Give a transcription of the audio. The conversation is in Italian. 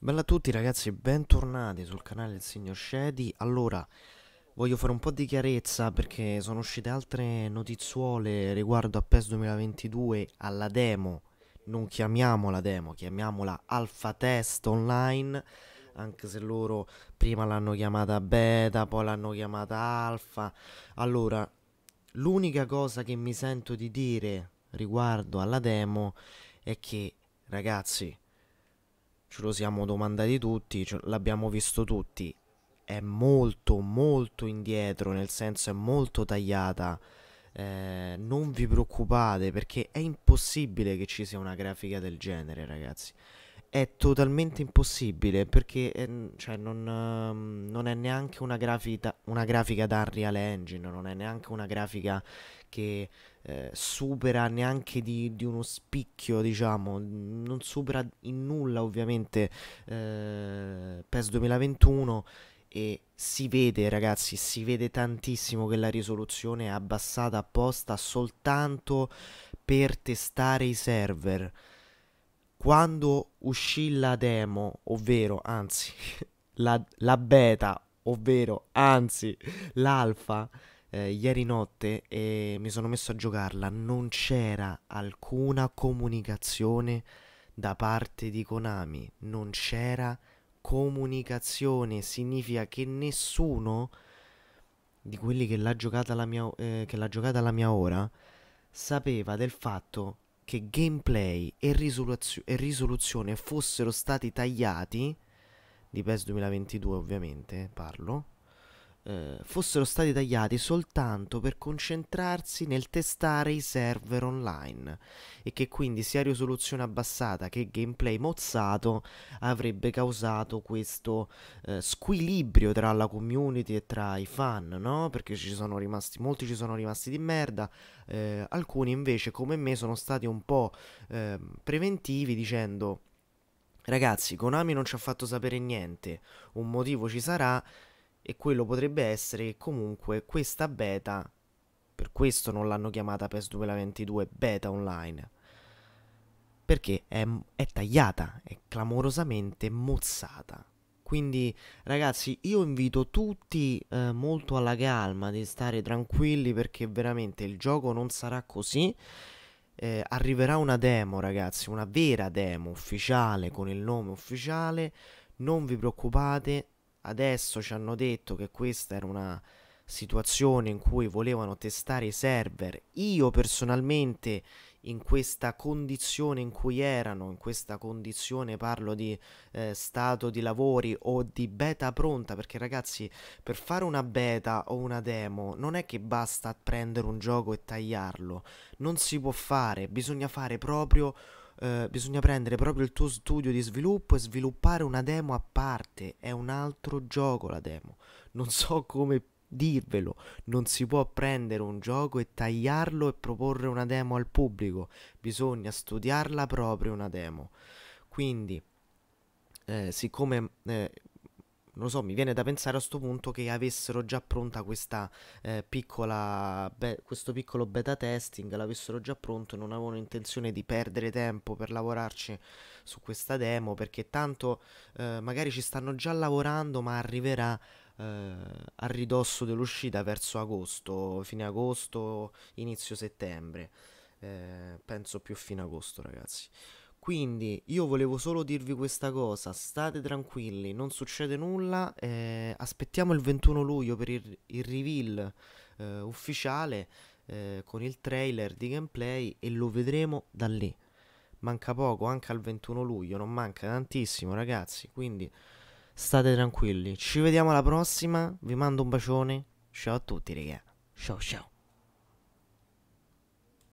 Bella a tutti ragazzi, bentornati sul canale del signor Shady Allora, voglio fare un po' di chiarezza perché sono uscite altre notizuole riguardo a PES 2022 alla demo Non chiamiamola demo, chiamiamola Alpha Test Online Anche se loro prima l'hanno chiamata Beta, poi l'hanno chiamata Alpha Allora, l'unica cosa che mi sento di dire riguardo alla demo è che, ragazzi ce lo siamo domandati tutti, l'abbiamo visto tutti, è molto molto indietro, nel senso è molto tagliata. Eh, non vi preoccupate perché è impossibile che ci sia una grafica del genere, ragazzi. È totalmente impossibile perché è, eh, cioè, non, ehm, non, è neanche una, grafita, una grafica da Unreal Engine, non è neanche una grafica che eh, supera neanche di, di, uno spicchio, diciamo, non supera in nulla ovviamente eh, PES 2021 e si vede ragazzi, si vede tantissimo che la risoluzione è abbassata apposta soltanto per testare i server. Quando uscì la demo, ovvero anzi la, la beta, ovvero anzi l'alfa, eh, ieri notte e mi sono messo a giocarla, non c'era alcuna comunicazione da parte di Konami, non c'era comunicazione, significa che nessuno di quelli che l'ha giocata, la mia, eh, che l'ha giocata alla mia ora sapeva del fatto che gameplay e, risoluzio- e risoluzione fossero stati tagliati di PES 2022 ovviamente parlo eh, fossero stati tagliati soltanto per concentrarsi nel testare i server online e che quindi sia risoluzione abbassata che gameplay mozzato avrebbe causato questo eh, squilibrio tra la community e tra i fan, no? Perché ci sono rimasti, molti ci sono rimasti di merda, eh, alcuni invece come me sono stati un po' ehm, preventivi dicendo Ragazzi, Konami non ci ha fatto sapere niente, un motivo ci sarà, e quello potrebbe essere che comunque questa beta, per questo non l'hanno chiamata PES 2022 beta online, perché è, è tagliata, è clamorosamente mozzata. Quindi ragazzi io invito tutti eh, molto alla calma di stare tranquilli perché veramente il gioco non sarà così. Eh, arriverà una demo ragazzi, una vera demo ufficiale con il nome ufficiale. Non vi preoccupate, adesso ci hanno detto che questa era una situazione in cui volevano testare i server. Io personalmente in questa condizione in cui erano, in questa condizione parlo di eh, stato di lavori o di beta pronta, perché ragazzi per fare una beta o una demo non è che basta prendere un gioco e tagliarlo, non si può fare, bisogna fare proprio eh, bisogna prendere proprio il tuo studio di sviluppo e sviluppare una demo a parte, è un altro gioco la demo. Non so come dirvelo, non si può prendere un gioco e tagliarlo e proporre una demo al pubblico, bisogna studiarla proprio una demo. Quindi, eh, siccome eh, non so, mi viene da pensare a questo punto che avessero già pronta questa eh, piccola, be- questo piccolo beta testing, l'avessero già pronto e non avevano intenzione di perdere tempo per lavorarci su questa demo, perché tanto eh, magari ci stanno già lavorando, ma arriverà eh, a ridosso dell'uscita verso agosto, fine agosto, inizio settembre. Eh, penso più fine agosto, ragazzi. Quindi io volevo solo dirvi questa cosa, state tranquilli, non succede nulla, eh, aspettiamo il 21 luglio per il, il reveal eh, ufficiale eh, con il trailer di gameplay e lo vedremo da lì. Manca poco anche al 21 luglio, non manca tantissimo ragazzi, quindi state tranquilli. Ci vediamo alla prossima, vi mando un bacione, ciao a tutti ragazzi, ciao ciao.